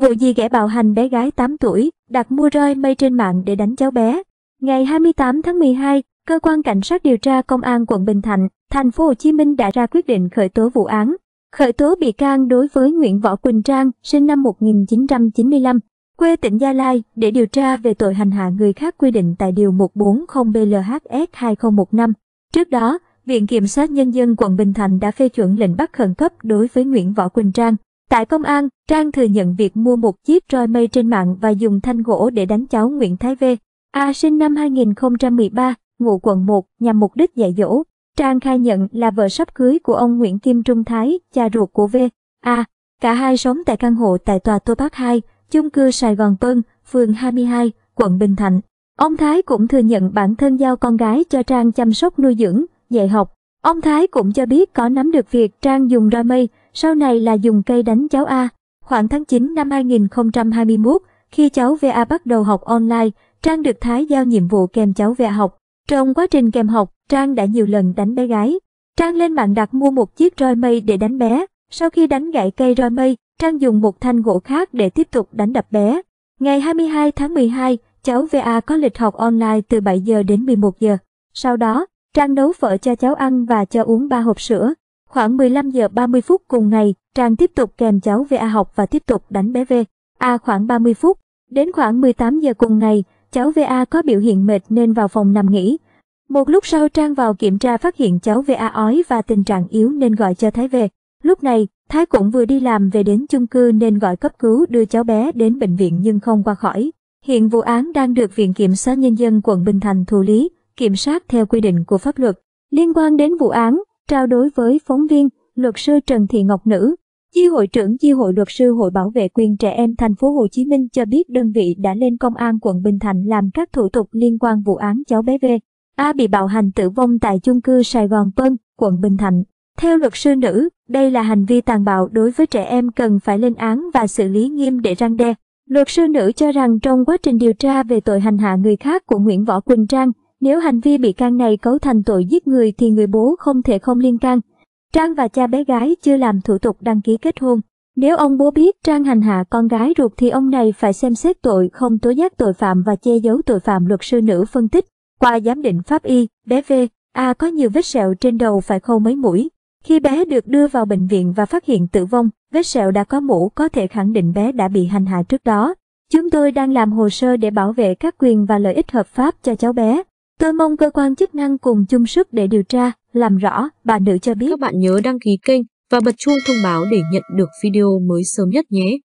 Vụ gì kẻ bạo hành bé gái 8 tuổi, đặt mua roi mây trên mạng để đánh cháu bé. Ngày 28 tháng 12, cơ quan cảnh sát điều tra công an quận Bình Thạnh, thành phố Hồ Chí Minh đã ra quyết định khởi tố vụ án, khởi tố bị can đối với Nguyễn Võ Quỳnh Trang, sinh năm 1995, quê tỉnh Gia Lai để điều tra về tội hành hạ người khác quy định tại điều 140 BLHS 2015. Trước đó, Viện Kiểm sát Nhân dân quận Bình Thạnh đã phê chuẩn lệnh bắt khẩn cấp đối với Nguyễn Võ Quỳnh Trang, Tại công an, Trang thừa nhận việc mua một chiếc roi mây trên mạng và dùng thanh gỗ để đánh cháu Nguyễn Thái V. A sinh năm 2013, ngụ quận 1, nhằm mục đích dạy dỗ. Trang khai nhận là vợ sắp cưới của ông Nguyễn Kim Trung Thái, cha ruột của V. A. cả hai sống tại căn hộ tại tòa Tô Bắc 2, chung cư Sài Gòn Tân, phường 22, quận Bình Thạnh. Ông Thái cũng thừa nhận bản thân giao con gái cho Trang chăm sóc nuôi dưỡng, dạy học. Ông Thái cũng cho biết có nắm được việc Trang dùng roi mây sau này là dùng cây đánh cháu A. Khoảng tháng 9 năm 2021, khi cháu VA bắt đầu học online, Trang được Thái giao nhiệm vụ kèm cháu VA học. Trong quá trình kèm học, Trang đã nhiều lần đánh bé gái. Trang lên mạng đặt mua một chiếc roi mây để đánh bé. Sau khi đánh gãy cây roi mây, Trang dùng một thanh gỗ khác để tiếp tục đánh đập bé. Ngày 22 tháng 12, cháu VA có lịch học online từ 7 giờ đến 11 giờ. Sau đó, Trang nấu phở cho cháu ăn và cho uống ba hộp sữa. Khoảng 15 giờ 30 phút cùng ngày, Trang tiếp tục kèm cháu VA học và tiếp tục đánh bé V. A khoảng 30 phút. Đến khoảng 18 giờ cùng ngày, cháu VA có biểu hiện mệt nên vào phòng nằm nghỉ. Một lúc sau Trang vào kiểm tra phát hiện cháu VA ói và tình trạng yếu nên gọi cho Thái về. Lúc này, Thái cũng vừa đi làm về đến chung cư nên gọi cấp cứu đưa cháu bé đến bệnh viện nhưng không qua khỏi. Hiện vụ án đang được Viện Kiểm sát Nhân dân quận Bình Thành thụ lý, kiểm soát theo quy định của pháp luật. Liên quan đến vụ án, trao đối với phóng viên, luật sư Trần Thị Ngọc Nữ, Chi hội trưởng Chi hội luật sư Hội bảo vệ quyền trẻ em thành phố Hồ Chí Minh cho biết đơn vị đã lên công an quận Bình Thạnh làm các thủ tục liên quan vụ án cháu bé V. A bị bạo hành tử vong tại chung cư Sài Gòn Pơn, quận Bình Thạnh. Theo luật sư nữ, đây là hành vi tàn bạo đối với trẻ em cần phải lên án và xử lý nghiêm để răng đe. Luật sư nữ cho rằng trong quá trình điều tra về tội hành hạ người khác của Nguyễn Võ Quỳnh Trang, nếu hành vi bị can này cấu thành tội giết người thì người bố không thể không liên can. Trang và cha bé gái chưa làm thủ tục đăng ký kết hôn. Nếu ông bố biết Trang hành hạ con gái ruột thì ông này phải xem xét tội không tố giác tội phạm và che giấu tội phạm luật sư nữ phân tích. Qua giám định pháp y, bé V, A có nhiều vết sẹo trên đầu phải khâu mấy mũi. Khi bé được đưa vào bệnh viện và phát hiện tử vong, vết sẹo đã có mũ có thể khẳng định bé đã bị hành hạ trước đó. Chúng tôi đang làm hồ sơ để bảo vệ các quyền và lợi ích hợp pháp cho cháu bé. Tôi mong cơ quan chức năng cùng chung sức để điều tra, làm rõ, bà nữ cho biết. Các bạn nhớ đăng ký kênh và bật chuông thông báo để nhận được video mới sớm nhất nhé.